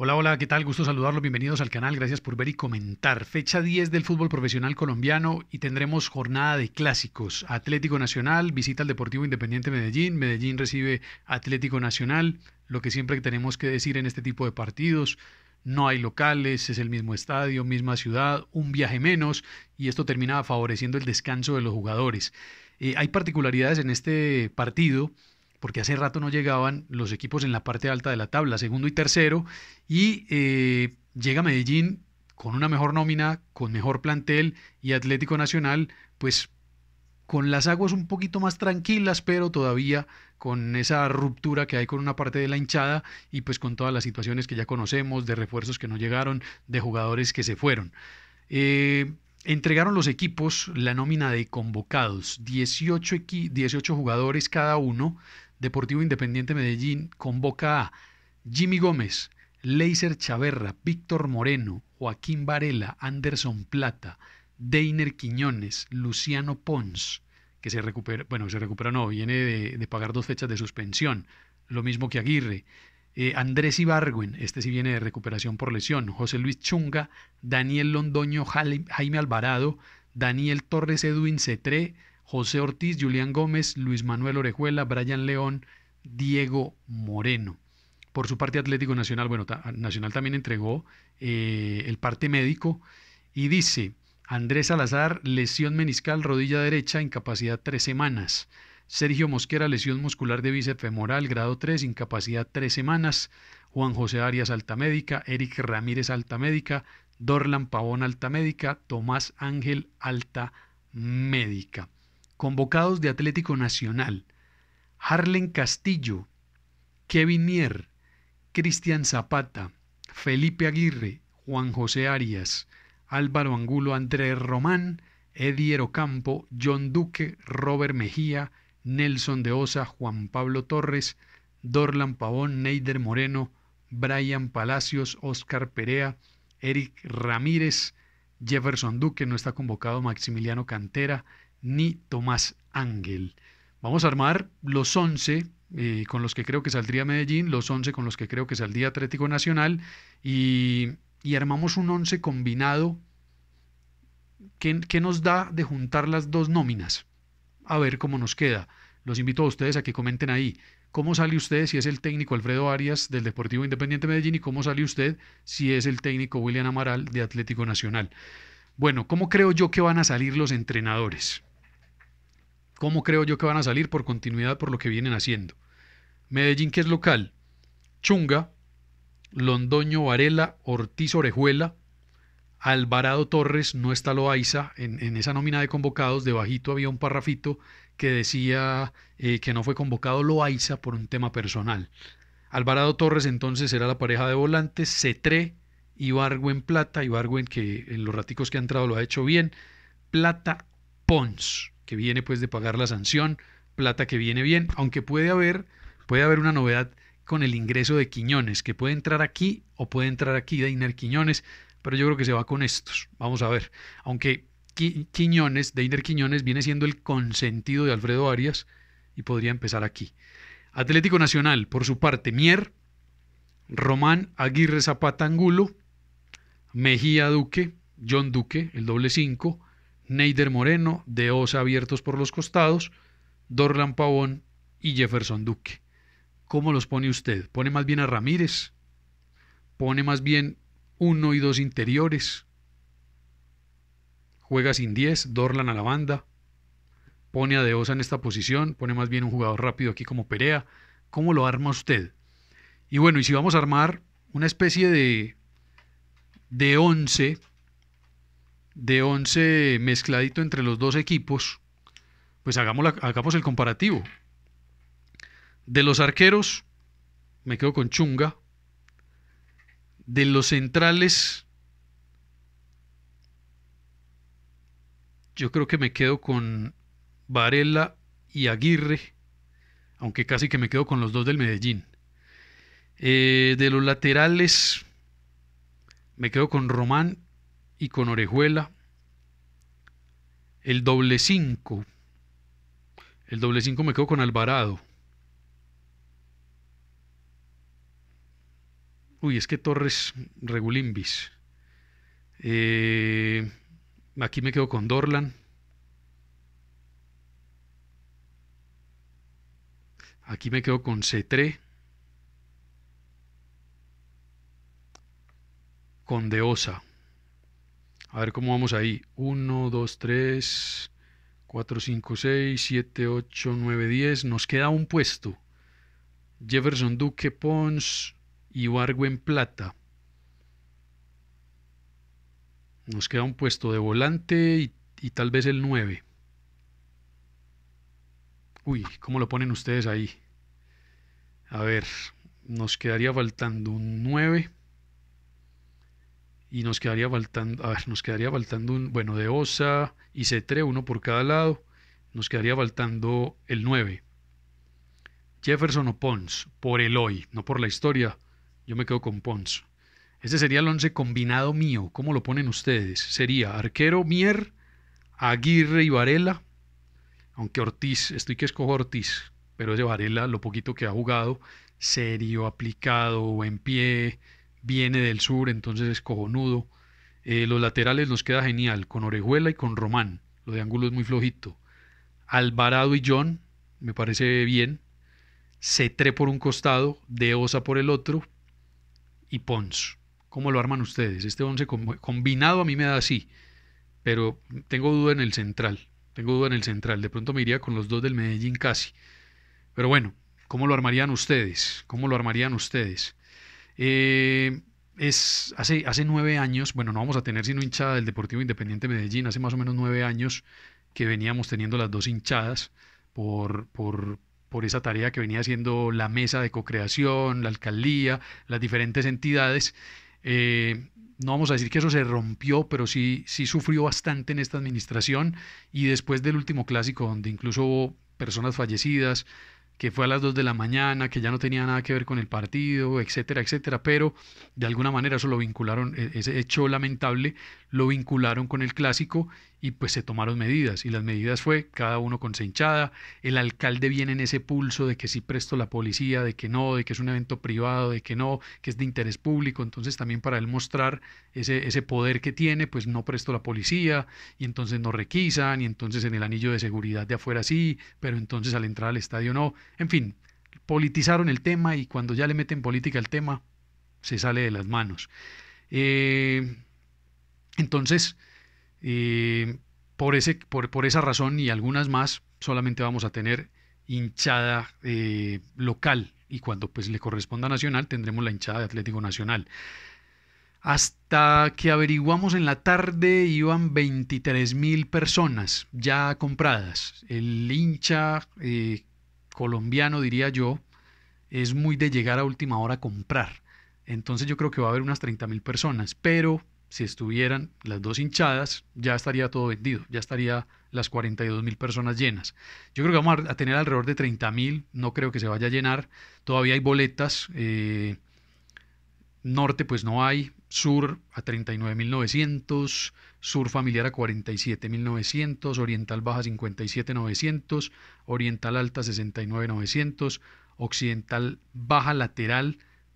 Hola, hola, ¿qué tal? Gusto saludarlos, bienvenidos al canal, gracias por ver y comentar. Fecha 10 del fútbol profesional colombiano y tendremos jornada de clásicos. Atlético Nacional visita al Deportivo Independiente Medellín, Medellín recibe Atlético Nacional, lo que siempre tenemos que decir en este tipo de partidos. No hay locales, es el mismo estadio, misma ciudad, un viaje menos y esto termina favoreciendo el descanso de los jugadores. Eh, hay particularidades en este partido porque hace rato no llegaban los equipos en la parte alta de la tabla, segundo y tercero, y eh, llega Medellín con una mejor nómina, con mejor plantel y Atlético Nacional, pues con las aguas un poquito más tranquilas, pero todavía con esa ruptura que hay con una parte de la hinchada y pues con todas las situaciones que ya conocemos, de refuerzos que no llegaron, de jugadores que se fueron. Eh, entregaron los equipos la nómina de convocados, 18, 18 jugadores cada uno Deportivo Independiente Medellín convoca a Jimmy Gómez, Leiser Chaverra, Víctor Moreno, Joaquín Varela, Anderson Plata, Deiner Quiñones, Luciano Pons, que se recupera, bueno, se recupera no, viene de, pagar dos fechas de suspensión, lo mismo que Aguirre, eh, Andrés Ibargüen, este sí viene de recuperación por lesión, José Luis Chunga, Daniel Londoño, Jaime Alvarado, Daniel Torres Edwin Cetré, José Ortiz, Julián Gómez, Luis Manuel Orejuela, Brian León, Diego Moreno. Por su parte, Atlético Nacional, bueno, Nacional también entregó eh, el parte médico y dice, Andrés Salazar, lesión meniscal, rodilla derecha, incapacidad tres semanas. Sergio Mosquera, lesión muscular de bíceps femoral, grado 3, incapacidad tres semanas. Juan José Arias, alta médica. Eric Ramírez, alta médica. Dorlan Pavón, alta médica. Tomás Ángel, alta médica. Convocados de Atlético Nacional, Harlen Castillo, Kevin Nier, Cristian Zapata, Felipe Aguirre, Juan José Arias, Álvaro Angulo Andrés Román, Ediero Campo, John Duque, Robert Mejía, Nelson de Osa, Juan Pablo Torres, Dorlan Pavón, Neider Moreno, Brian Palacios, Oscar Perea, Eric Ramírez, Jefferson Duque, no está convocado Maximiliano Cantera, ni Tomás Ángel. Vamos a armar los 11 eh, con los que creo que saldría Medellín, los 11 con los que creo que saldría Atlético Nacional y, armamos un 11 combinado ¿Qué nos da de juntar las dos nóminas. A ver cómo nos queda. Los invito a ustedes a que comenten ahí. ¿Cómo sale usted si es el técnico Alfredo Arias del Deportivo Independiente Medellín y cómo sale usted si es el técnico William Amaral de Atlético Nacional? Bueno, ¿cómo creo yo que van a salir los entrenadores? ¿Cómo creo yo que van a salir por continuidad por lo que vienen haciendo? Medellín, que es local, Chunga, Londoño, Varela, Ortiz, Orejuela, Alvarado Torres, no está Loaiza, en, esa nómina de convocados, de bajito había un parrafito que decía eh, que no fue convocado Loaiza por un tema personal. Alvarado Torres entonces era la pareja de volantes, Cetré, Ibargüen Plata, Ibargüen que en los raticos que ha entrado lo ha hecho bien, Plata Pons que viene pues de pagar la sanción, plata que viene bien, aunque puede haber, puede haber una novedad con el ingreso de Quiñones, que puede entrar aquí o puede entrar aquí Deiner Quiñones, pero yo creo que se va con estos. Vamos a ver. Aunque Quiñones, Deiner Quiñones viene siendo el consentido de Alfredo Arias y podría empezar aquí. Atlético Nacional, por su parte, Mier, Román Aguirre Zapata Angulo, Mejía Duque, John Duque, el doble cinco, Neider Moreno, de Osa abiertos por los costados, Dorlan Pavón y Jefferson Duque. ¿Cómo los pone usted? ¿Pone más bien a Ramírez? ¿Pone más bien uno y dos interiores? ¿Juega sin 10? ¿Dorlan a la banda? ¿Pone a Deosa en esta posición? ¿Pone más bien un jugador rápido aquí como Perea? ¿Cómo lo arma usted? Y bueno, y si vamos a armar una especie de, de once de 11 mezcladito entre los dos equipos, pues hagamos, hagamos el comparativo. De los arqueros, me quedo con Chunga. De los centrales, yo creo que me quedo con Varela y Aguirre, aunque casi que me quedo con los dos del Medellín. Eh, de los laterales, me quedo con Román y con orejuela, el doble 5, el doble 5 me quedo con Alvarado. Uy, es que Torres Regulimbis. Eh, aquí me quedo con Dorlan. Aquí me quedo con C3. Con Deosa. A ver cómo vamos ahí. 1, 2, 3, 4, 5, 6, 7, 8, 9, 10. Nos queda un puesto. Jefferson Duque Pons y en Plata. Nos queda un puesto de volante y, y tal vez el 9. Uy, ¿cómo lo ponen ustedes ahí? A ver, nos quedaría faltando un 9 y nos quedaría faltando, a ver, nos quedaría faltando un, bueno, de Osa y C3, uno por cada lado, nos quedaría faltando el 9. Jefferson o Pons, por el hoy, no por la historia, yo me quedo con Pons. Ese sería el 11 combinado mío, ¿cómo lo ponen ustedes? Sería arquero Mier, Aguirre y Varela, aunque Ortiz, estoy que escojo Ortiz, pero ese Varela, lo poquito que ha jugado, serio, aplicado, en pie, viene del sur, entonces es cojonudo. Eh, los laterales nos queda genial, con Orejuela y con Román. Lo de ángulo es muy flojito. Alvarado y John, me parece bien. Cetré por un costado, De Osa por el otro y Pons. ¿Cómo lo arman ustedes? Este once combinado a mí me da así, pero tengo duda en el central. Tengo duda en el central. De pronto me iría con los dos del Medellín casi. Pero bueno, ¿cómo lo armarían ustedes? ¿Cómo lo armarían ustedes? Eh, es hace, hace nueve años, bueno, no vamos a tener sino hinchada del Deportivo Independiente Medellín, hace más o menos nueve años que veníamos teniendo las dos hinchadas por, por, esa tarea que venía haciendo la mesa de co-creación, la alcaldía, las diferentes entidades. Eh, no vamos a decir que eso se rompió, pero sí, sí sufrió bastante en esta administración y después del último clásico, donde incluso hubo personas fallecidas, que fue a las 2 de la mañana, que ya no tenía nada que ver con el partido, etcétera, etcétera, pero de alguna manera eso lo vincularon, e-, ese hecho lamentable lo vincularon con el clásico y pues se tomaron medidas y las medidas fue cada uno con su el alcalde viene en ese pulso de que sí presto la policía, de que no, de que es un evento privado, de que no, que es de interés público, entonces también para él mostrar ese, ese poder que tiene, pues no presto la policía y entonces no requisan y entonces en el anillo de seguridad de afuera sí, pero entonces al entrar al estadio no, en fin, politizaron el tema y cuando ya le meten política al tema, se sale de las manos. Eh, entonces, eh, por, ese, por, esa razón y algunas más, solamente vamos a tener hinchada eh, local y cuando pues, le corresponda nacional tendremos la hinchada de Atlético Nacional. Hasta que averiguamos en la tarde iban 23 mil personas ya compradas. El hincha eh, colombiano, diría yo, es muy de llegar a última hora a comprar. Entonces yo creo que va a haber unas 30 mil personas, pero si estuvieran las dos hinchadas, ya estaría todo vendido, ya estaría las 42 mil personas llenas. Yo creo que vamos a tener alrededor de 30.000, mil, no creo que se vaya a llenar, todavía hay boletas, eh, norte pues no hay, sur a 39.900, sur familiar a 47.900, oriental baja 57.900, oriental alta 69.900, occidental baja lateral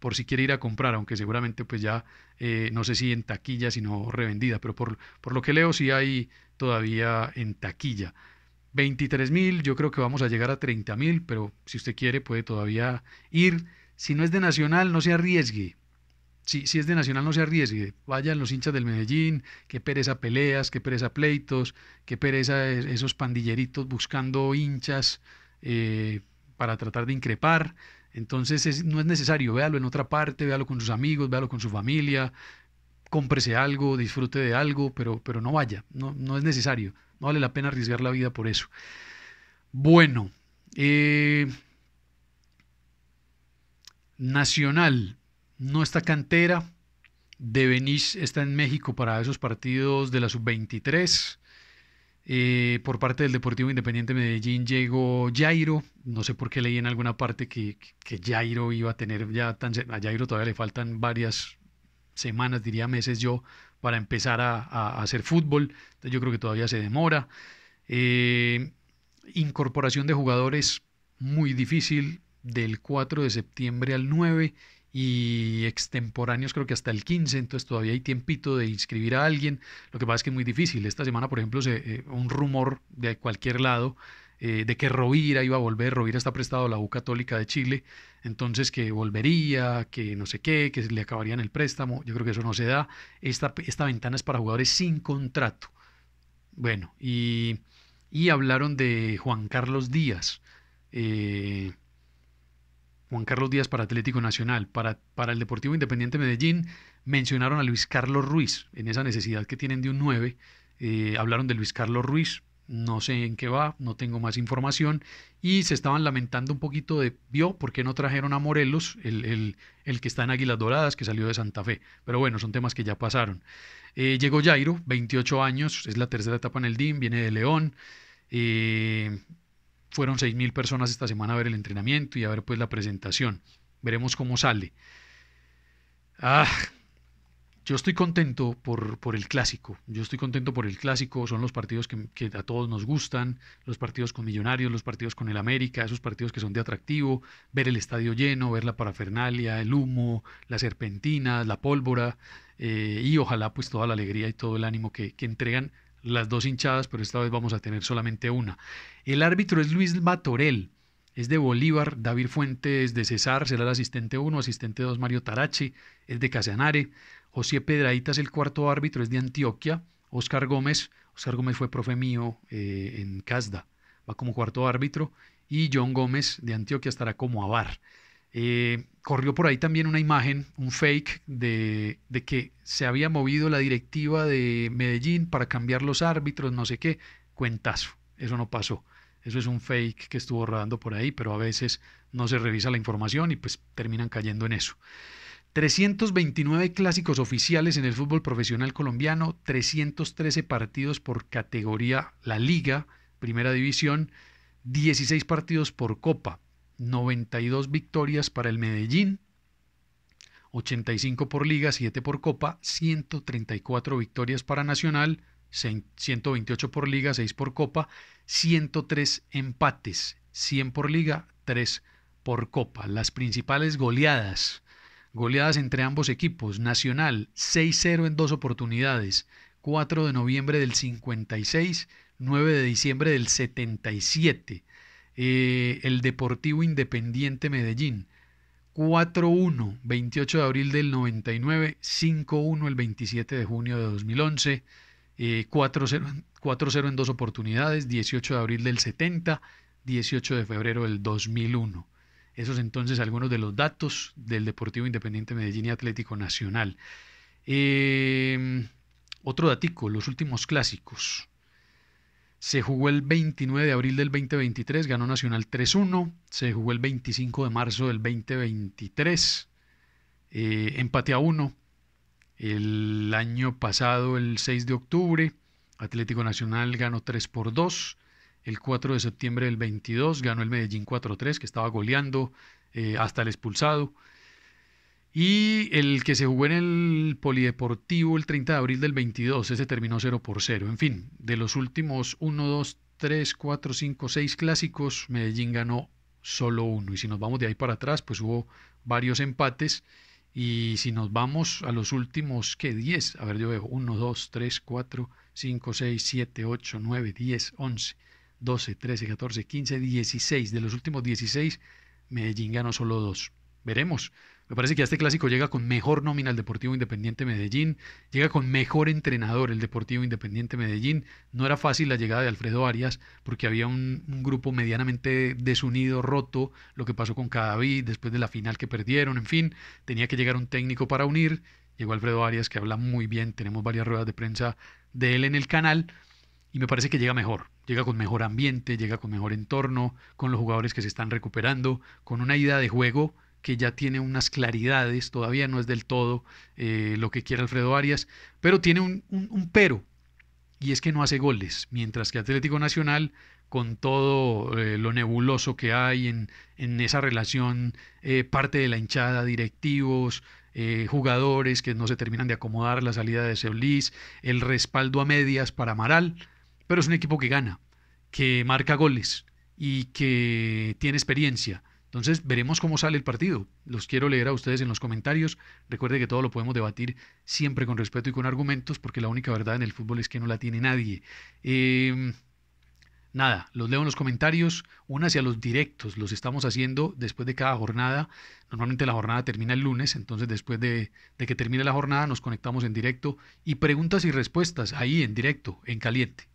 por si quiere ir a comprar, aunque seguramente pues ya eh, no sé si en taquilla, sino revendida, pero por, lo que leo sí hay todavía en taquilla. 23.000, mil, yo creo que vamos a llegar a 30.000, mil, pero si usted quiere puede todavía ir. Si no es de Nacional, no se arriesgue. Si, si es de Nacional, no se arriesgue. Vayan los hinchas del Medellín, qué pereza peleas, qué pereza pleitos, qué pereza esos pandilleritos buscando hinchas eh, para tratar de increpar. Entonces no es necesario, véalo en otra parte, véalo con sus amigos, véalo con su familia, cómprese algo, disfrute de algo, pero, pero no vaya, no, no es necesario, no vale la pena arriesgar la vida por eso. Bueno, eh, Nacional, no está cantera, de Benich está en México para esos partidos de la sub-23. Eh, por parte del Deportivo Independiente Medellín llegó Jairo. No sé por qué leí en alguna parte que, que Jairo iba a tener ya tan. A Jairo todavía le faltan varias semanas, diría meses yo, para empezar a, hacer fútbol. Entonces yo creo que todavía se demora. Eh, incorporación de jugadores muy difícil del 4 de septiembre al 9 y extemporáneos creo que hasta el 15, entonces todavía hay tiempito de inscribir a alguien. Lo que pasa es que es muy difícil. Esta semana, por ejemplo, eh, un rumor de cualquier lado eh, de que Rovira iba a volver, Rovira está prestado a la U Católica de Chile, entonces que volvería, que no sé qué, que le acabarían el préstamo, yo creo que eso no se da. Esta, esta ventana es para jugadores sin contrato. Bueno, y, y hablaron de Juan Carlos Díaz. Eh, Juan Carlos Díaz para Atlético Nacional, para, para el Deportivo Independiente Medellín, mencionaron a Luis Carlos Ruiz en esa necesidad que tienen de un 9. Eh, hablaron de Luis Carlos Ruiz, no sé en qué va, no tengo más información. Y se estaban lamentando un poquito de, vio, ¿por qué no trajeron a Morelos, el, que está en Águilas Doradas, que salió de Santa Fe? Pero bueno, son temas que ya pasaron. Eh, llegó Jairo, 28 años, es la tercera etapa en el DIM, viene de León. Eh, fueron 6.000 personas esta semana a ver el entrenamiento y a ver pues la presentación. Veremos cómo sale. Ah, yo estoy contento por, por, el clásico. Yo estoy contento por el clásico. Son los partidos que, a todos nos gustan. Los partidos con Millonarios, los partidos con el América, esos partidos que son de atractivo. Ver el estadio lleno, ver la parafernalia, el humo, las serpentinas, la pólvora. Eh, y ojalá pues toda la alegría y todo el ánimo que, que entregan las dos hinchadas, pero esta vez vamos a tener solamente una. El árbitro es Luis Matorel, es de Bolívar, David Fuentes de Cesar será el asistente 1, asistente 2 Mario Tarachi, es de Casanare, José es el cuarto árbitro, es de Antioquia, Oscar Gómez, Oscar Gómez fue profe mío eh, en Casda, va como cuarto árbitro, y John Gómez de Antioquia estará como avar. Eh, corrió por ahí también una imagen, un fake, de, de, que se había movido la directiva de Medellín para cambiar los árbitros, no sé qué. Cuentazo, eso no pasó. Eso es un fake que estuvo rodando por ahí, pero a veces no se revisa la información y pues terminan cayendo en eso. 329 clásicos oficiales en el fútbol profesional colombiano, 313 partidos por categoría la liga, primera división, 16 partidos por copa, 92 victorias para el Medellín, 85 por liga, 7 por copa, 134 victorias para Nacional, 128 por liga, 6 por copa, 103 empates, 100 por liga, 3 por copa. Las principales goleadas, goleadas entre ambos equipos, Nacional 6-0 en dos oportunidades, 4 de noviembre del 56, 9 de diciembre del 77. Eh, el Deportivo Independiente Medellín. 4-1, 28 de abril del 99, 5-1 el 27 de junio de 2011, 4-0 eh, en dos oportunidades, 18 de abril del 70, 18 de febrero del 2001. Esos entonces algunos de los datos del Deportivo Independiente Medellín y Atlético Nacional. Eh, otro datico, los últimos clásicos. Se jugó el 29 de abril del 2023, ganó Nacional 3-1. Se jugó el 25 de marzo del 2023, eh, empate a 1. El año pasado, el 6 de octubre, Atlético Nacional ganó 3 por 2. El 4 de septiembre del 22 ganó el Medellín 4-3, que estaba goleando eh, hasta el expulsado. Y el que se jugó en el Polideportivo el 30 de abril del 22, ese terminó 0 por 0. En fin, de los últimos 1, 2, 3, 4, 5, 6 clásicos, Medellín ganó solo uno. Y si nos vamos de ahí para atrás, pues hubo varios empates. Y si nos vamos a los últimos, ¿qué? 10. A ver, yo veo 1, 2, 3, 4, 5, 6, 7, 8, 9, 10, 11, 12, 13, 14, 15, 16. De los últimos 16, Medellín ganó solo dos. Veremos me parece que este clásico llega con mejor nómina el Deportivo Independiente Medellín, llega con mejor entrenador el Deportivo Independiente Medellín. No era fácil la llegada de Alfredo Arias porque había un, grupo medianamente desunido, roto, lo que pasó con Cadavid después de la final que perdieron, en fin, tenía que llegar un técnico para unir. Llegó Alfredo Arias que habla muy bien, tenemos varias ruedas de prensa de él en el canal y me parece que llega mejor, llega con mejor ambiente, llega con mejor entorno, con los jugadores que se están recuperando, con una idea de juego que ya tiene unas claridades, todavía no es del todo eh, lo que quiere Alfredo Arias, pero tiene un, pero, y es que no hace goles, mientras que Atlético Nacional, con todo eh, lo nebuloso que hay en, esa relación, eh, parte de la hinchada, directivos, jugadores que no se terminan de acomodar, la salida de Seulís, el respaldo a medias para Amaral, pero es un equipo que gana, que marca goles y que tiene experiencia entonces veremos cómo sale el partido. Los quiero leer a ustedes en los comentarios. Recuerde que todo lo podemos debatir siempre con respeto y con argumentos, porque la única verdad en el fútbol es que no la tiene nadie. Em, nada, los leo en los comentarios, uno hacia los directos, los estamos haciendo después de cada jornada. Normalmente la jornada termina el lunes, entonces después de, de, que termine la jornada nos conectamos en directo y preguntas y respuestas ahí en directo, en caliente.